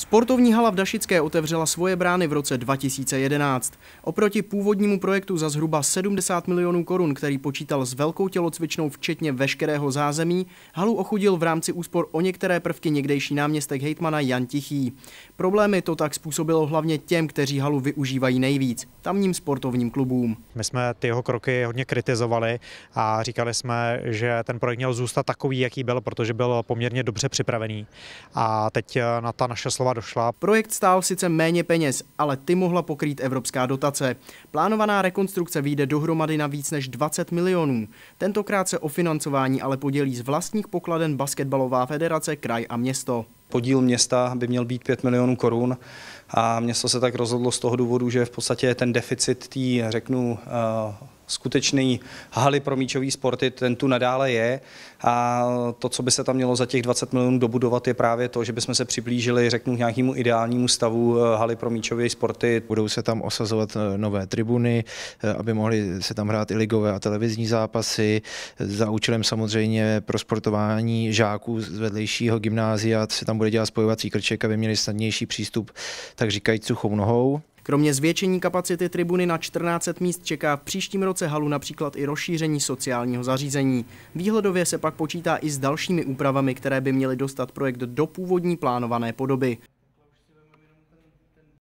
Sportovní hala v Dašické otevřela svoje brány v roce 2011. Oproti původnímu projektu za zhruba 70 milionů korun, který počítal s velkou tělocvičnou včetně veškerého zázemí, halu ochudil v rámci úspor o některé prvky někdejší náměstek hejtmana Jan Tichý. Problémy to tak způsobilo hlavně těm, kteří halu využívají nejvíc, tamním sportovním klubům. My jsme ty jeho kroky hodně kritizovali a říkali jsme, že ten projekt měl zůstat takový, jaký byl, protože byl poměrně dobře připravený. A teď na ta naše slova Ostrava došla. Projekt stál sice méně peněz, ale ty mohla pokrýt evropská dotace. Plánovaná rekonstrukce vyjde dohromady na víc než 20 milionů. Tentokrát se o financování ale podělí z vlastních pokladen Basketbalová federace, kraj a město. Podíl města by měl být 5 milionů korun a město se tak rozhodlo z toho důvodu, že v podstatě ten deficit tý, řeknu, eh, skutečný haly pro míčový sporty, ten tu nadále je a to, co by se tam mělo za těch 20 milionů dobudovat, je právě to, že bychom se přiblížili, řeknu, k nějakému ideálnímu stavu eh, haly pro míčové sporty. Budou se tam osazovat eh, nové tribuny, eh, aby mohly se tam hrát i ligové a televizní zápasy, za účelem samozřejmě pro sportování žáků z vedlejšího gymnázia se tam bude dělat spojovací krček, aby měli snadnější přístup, tak říkající suchou nohou. Kromě zvětšení kapacity tribuny na 14 míst čeká v příštím roce halu například i rozšíření sociálního zařízení. Výhledově se pak počítá i s dalšími úpravami, které by měly dostat projekt do původní plánované podoby.